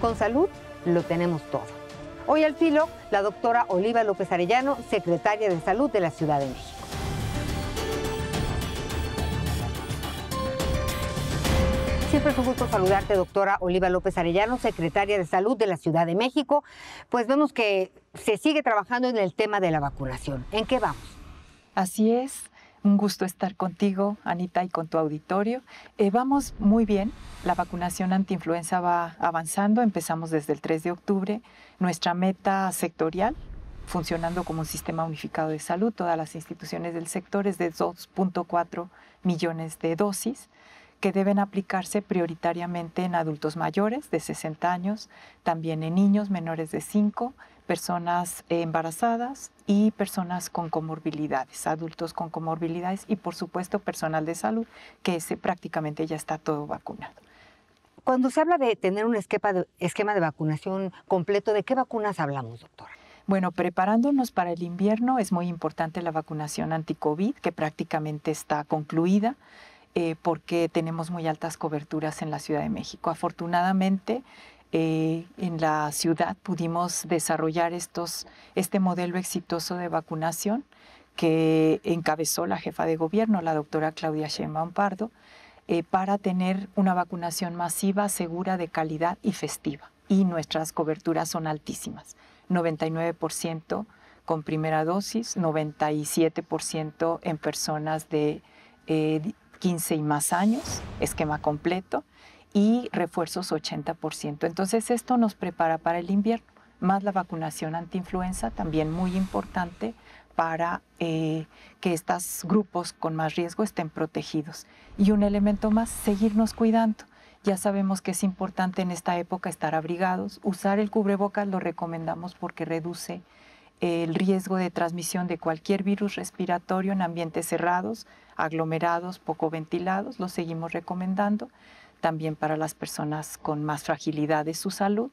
Con salud lo tenemos todo. Hoy al filo, la doctora Oliva López Arellano, secretaria de Salud de la Ciudad de México. Siempre es un gusto saludarte, doctora Oliva López Arellano, secretaria de Salud de la Ciudad de México. Pues vemos que se sigue trabajando en el tema de la vacunación. ¿En qué vamos? Así es. Un gusto estar contigo, Anita, y con tu auditorio. Eh, vamos muy bien. La vacunación antiinfluenza va avanzando. Empezamos desde el 3 de octubre. Nuestra meta sectorial, funcionando como un sistema unificado de salud, todas las instituciones del sector, es de 2.4 millones de dosis que deben aplicarse prioritariamente en adultos mayores de 60 años, también en niños menores de 5 personas eh, embarazadas y personas con comorbilidades, adultos con comorbilidades y por supuesto personal de salud, que ese prácticamente ya está todo vacunado. Cuando se habla de tener un esquema de, vacunación completo, ¿de qué vacunas hablamos, doctora? Bueno, preparándonos para el invierno es muy importante la vacunación anti que prácticamente está concluida. Eh, porque tenemos muy altas coberturas en la Ciudad de México. Afortunadamente, eh, en la ciudad pudimos desarrollar estos, este modelo exitoso de vacunación que encabezó la jefa de gobierno, la doctora Claudia Sheinbaum Pardo, eh, para tener una vacunación masiva, segura, de calidad y festiva. Y nuestras coberturas son altísimas, 99% con primera dosis, 97% en personas de 15 eh, y más años, esquema completo, y refuerzos 80%. Entonces esto nos prepara para el invierno, más la vacunación antiinfluenza, también muy importante para eh, que estos grupos con más riesgo estén protegidos. Y un elemento más, seguirnos cuidando. Ya sabemos que es importante en esta época estar abrigados, usar el cubrebocas, lo recomendamos porque reduce el riesgo de transmisión de cualquier virus respiratorio en ambientes cerrados, aglomerados, poco ventilados, lo seguimos recomendando, también para las personas con más fragilidad de su salud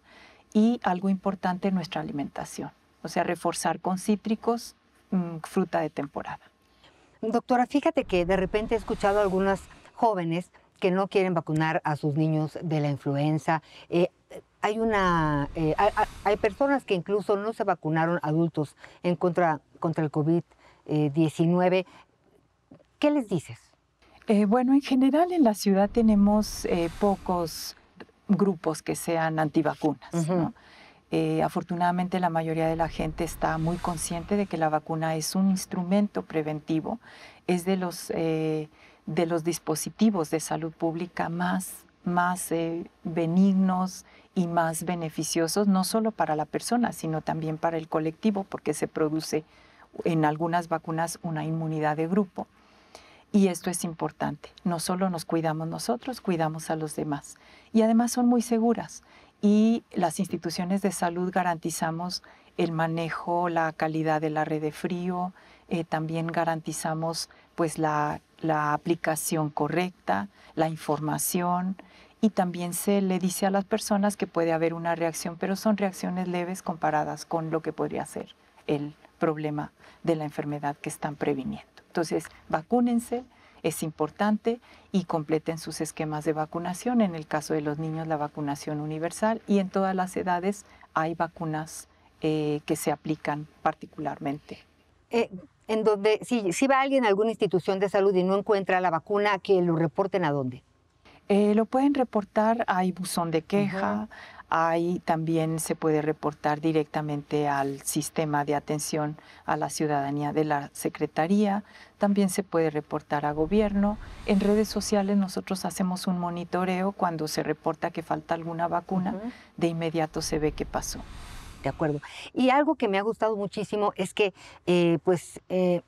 y algo importante nuestra alimentación, o sea, reforzar con cítricos, mm, fruta de temporada. Doctora, fíjate que de repente he escuchado a algunas jóvenes que no quieren vacunar a sus niños de la influenza. Eh, hay una eh, hay, personas que incluso no se vacunaron adultos en contra contra el COVID-19. Eh, ¿Qué les dices? Eh, bueno, en general en la ciudad tenemos pocos grupos que sean antivacunas. afortunadamente la mayoría de la gente está muy consciente de que la vacuna es un instrumento preventivo, es de los, de los dispositivos de salud pública más más eh, benignos y más beneficiosos, no solo para la persona, sino también para el colectivo, porque se produce en algunas vacunas una inmunidad de grupo. Y esto es importante. No solo nos cuidamos nosotros, cuidamos a los demás. Y además son muy seguras. Y las instituciones de salud garantizamos el manejo, la calidad de la red de frío, eh, también garantizamos pues la, la aplicación correcta, la información, y también se le dice a las personas que puede haber una reacción, pero son reacciones leves comparadas con lo que podría ser el problema de la enfermedad que están previniendo. Entonces, vacúnense, es importante y completen sus esquemas de vacunación. En el caso de los niños, la vacunación universal y en todas las edades hay vacunas eh, que se aplican particularmente. Eh, en donde, si va alguien a alguna institución de salud y no encuentra la vacuna, que lo reporten a dónde. Eh, lo pueden reportar, hay buzón de queja, hay también se puede reportar directamente al sistema de atención a la ciudadanía de la Secretaría, también se puede reportar a gobierno. En redes sociales nosotros hacemos un monitoreo cuando se reporta que falta alguna vacuna, de inmediato se ve qué pasó. De acuerdo. Y algo que me ha gustado muchísimo es que, eh, pues, eh,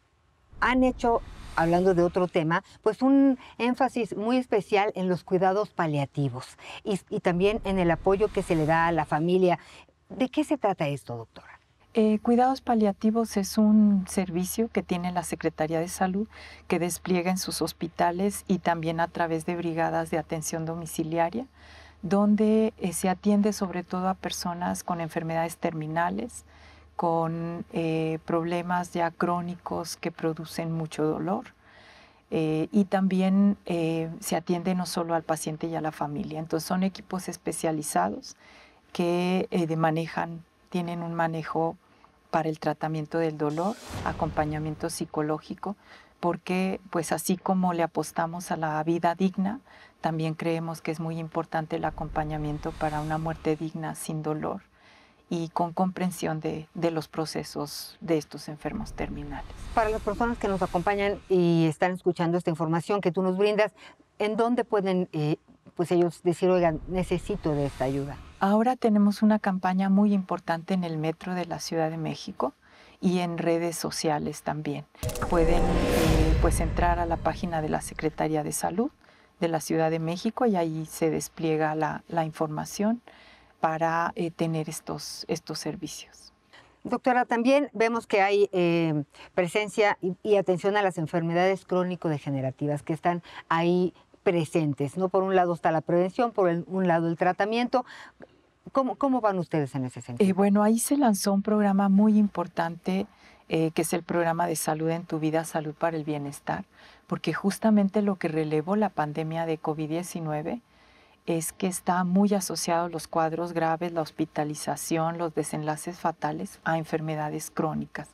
han hecho hablando de otro tema, pues un énfasis muy especial en los cuidados paliativos y, también en el apoyo que se le da a la familia. ¿De qué se trata esto, doctora? Eh, cuidados paliativos es un servicio que tiene la Secretaría de Salud que despliega en sus hospitales y también a través de brigadas de atención domiciliaria, donde eh, se atiende sobre todo a personas con enfermedades terminales, con eh, problemas ya crónicos que producen mucho dolor. Eh, y también eh, se atiende no solo al paciente y a la familia. Entonces son equipos especializados que manejan, tienen un manejo para el tratamiento del dolor, acompañamiento psicológico, porque pues así como le apostamos a la vida digna, también creemos que es muy importante el acompañamiento para una muerte digna sin dolor y con comprensión de, de, los procesos de estos enfermos terminales. Para las personas que nos acompañan y están escuchando esta información que tú nos brindas, ¿en dónde pueden eh, pues ellos decir, oigan, necesito de esta ayuda? Ahora tenemos una campaña muy importante en el metro de la Ciudad de México y en redes sociales también. Pueden eh, pues entrar a la página de la Secretaría de Salud de la Ciudad de México y ahí se despliega la, la información para eh, tener estos, estos servicios. Doctora, también vemos que hay eh, presencia y, atención a las enfermedades crónico-degenerativas que están ahí presentes, ¿no? Por un lado está la prevención, por un lado el tratamiento. ¿Cómo, van ustedes en ese sentido? Eh, bueno, ahí se lanzó un programa muy importante, que es el programa de salud en tu vida, salud para el bienestar, porque justamente lo que relevó la pandemia de COVID-19 es que está muy asociado los cuadros graves, la hospitalización, los desenlaces fatales a enfermedades crónicas,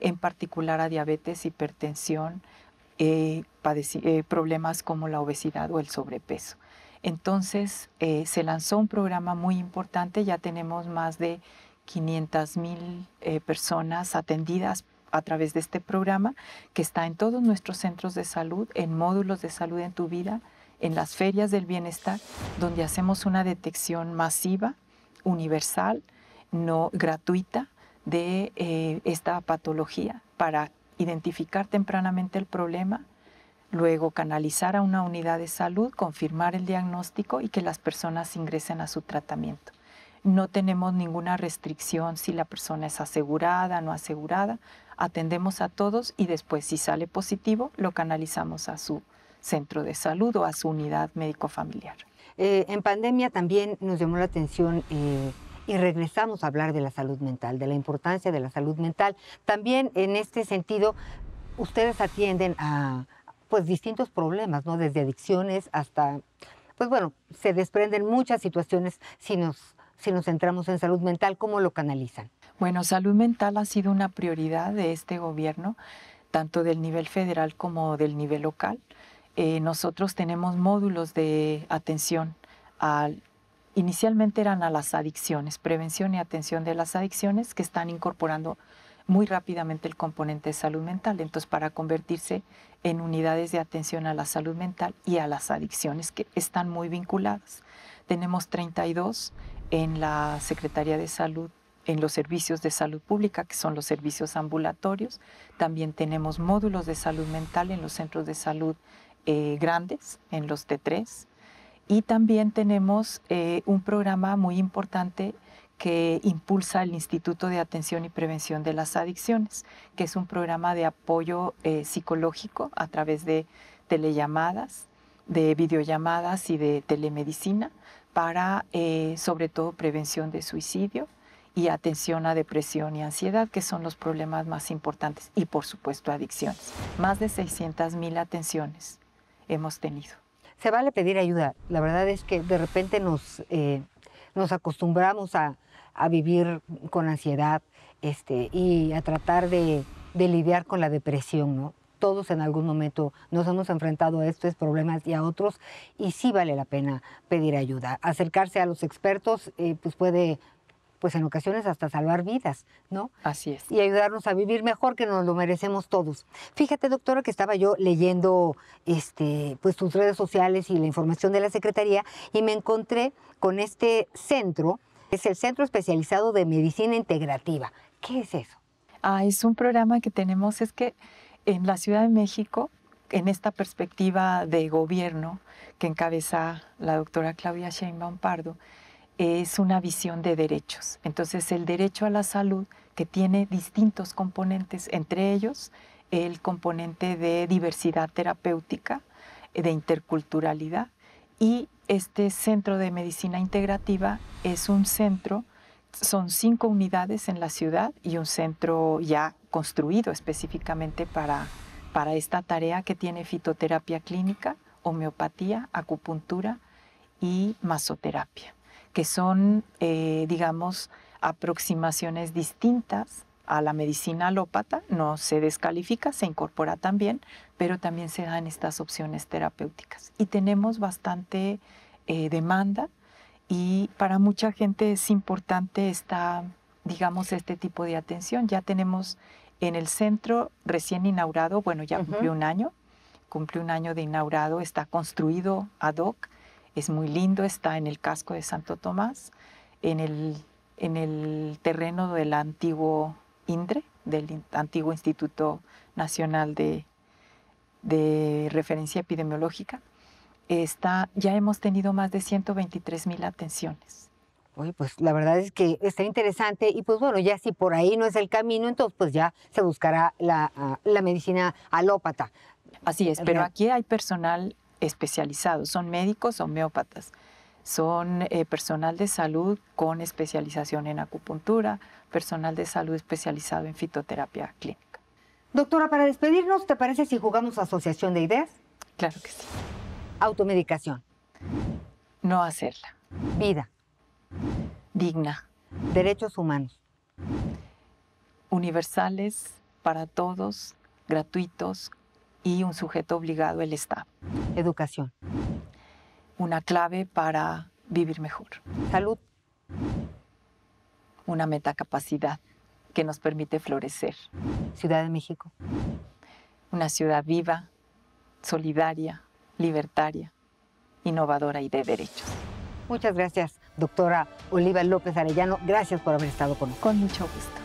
en particular a diabetes, hipertensión, eh, eh, problemas como la obesidad o el sobrepeso. Entonces eh, se lanzó un programa muy importante, ya tenemos más de 500 mil personas atendidas a través de este programa que está en todos nuestros centros de salud, en módulos de salud en tu vida, en las ferias del bienestar, donde hacemos una detección masiva, universal, no gratuita, de eh, esta patología para identificar tempranamente el problema, luego canalizar a una unidad de salud, confirmar el diagnóstico y que las personas ingresen a su tratamiento. No tenemos ninguna restricción si la persona es asegurada, no asegurada, atendemos a todos y después si sale positivo lo canalizamos a su centro de salud o a su unidad médico familiar. Eh, en pandemia también nos llamó la atención eh, y regresamos a hablar de la salud mental, de la importancia de la salud mental. También en este sentido, ustedes atienden a pues distintos problemas, Desde adicciones hasta, pues bueno, se desprenden muchas situaciones si nos, si nos centramos en salud mental, ¿cómo lo canalizan? Bueno, salud mental ha sido una prioridad de este gobierno, tanto del nivel federal como del nivel local. Eh, nosotros tenemos módulos de atención inicialmente eran a las adicciones, prevención y atención de las adicciones, que están incorporando muy rápidamente el componente de salud mental, entonces para convertirse en unidades de atención a la salud mental y a las adicciones que están muy vinculadas. Tenemos 32 en la Secretaría de Salud, en los servicios de salud pública, que son los servicios ambulatorios. También tenemos módulos de salud mental en los centros de salud eh, grandes, en los T3. Y también tenemos eh, un programa muy importante que impulsa el Instituto de Atención y Prevención de las Adicciones, que es un programa de apoyo eh, psicológico a través de telellamadas, de videollamadas y de telemedicina para sobre todo prevención de suicidio y atención a depresión y ansiedad, que son los problemas más importantes, y por supuesto adicciones. Más de 600.000 atenciones hemos tenido. Se vale pedir ayuda. La verdad es que de repente nos, eh, nos acostumbramos a, vivir con ansiedad este, y a tratar de, lidiar con la depresión, ¿no? todos en algún momento nos hemos enfrentado a estos problemas y a otros y sí vale la pena pedir ayuda. Acercarse a los expertos eh, pues puede pues en ocasiones hasta salvar vidas, ¿no? Así es. Y ayudarnos a vivir mejor que nos lo merecemos todos. Fíjate, doctora, que estaba yo leyendo este, pues tus redes sociales y la información de la Secretaría y me encontré con este centro, es el Centro Especializado de Medicina Integrativa. ¿Qué es eso? Ah, es un programa que tenemos, es que en la Ciudad de México, en esta perspectiva de gobierno que encabeza la doctora Claudia Sheinbaum Pardo, es una visión de derechos. Entonces, el derecho a la salud, que tiene distintos componentes, entre ellos el componente de diversidad terapéutica, de interculturalidad, y este centro de medicina integrativa es un centro, son cinco unidades en la ciudad y un centro ya construido específicamente para, para esta tarea que tiene fitoterapia clínica, homeopatía, acupuntura y masoterapia que son, eh, digamos, aproximaciones distintas a la medicina alópata, no se descalifica, se incorpora también, pero también se dan estas opciones terapéuticas. Y tenemos bastante eh, demanda y para mucha gente es importante esta, digamos, este tipo de atención. Ya tenemos en el centro recién inaugurado, bueno, ya cumplió un año, cumplió un año de inaugurado, está construido ad hoc es muy lindo, está en el casco de Santo Tomás, en el, en el terreno del antiguo INDRE, del antiguo Instituto Nacional de, de Referencia Epidemiológica. Está, ya hemos tenido más de 123 mil atenciones. Oye, pues la verdad es que está interesante y pues bueno, ya si por ahí no es el camino, entonces pues ya se buscará la, ah, la medicina alópata. Así es, pero aquí hay personal especializados, son médicos homeópatas, son eh, personal de salud con especialización en acupuntura, personal de salud especializado en fitoterapia clínica. Doctora, para despedirnos, ¿te parece si jugamos asociación de ideas? Claro que sí. Automedicación. No hacerla. Vida. Digna. Derechos humanos. Universales para todos, gratuitos y un sujeto obligado el Estado. Educación. Una clave para vivir mejor. Salud. Una metacapacidad que nos permite florecer. Ciudad de México. Una ciudad viva, solidaria, libertaria, innovadora y de derechos. Muchas gracias, doctora Oliva López Arellano. Gracias por haber estado con nosotros. Con mucho gusto.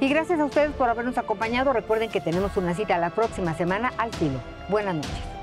Y gracias a ustedes por habernos acompañado. Recuerden que tenemos una cita la próxima semana al filo. Buenas noches.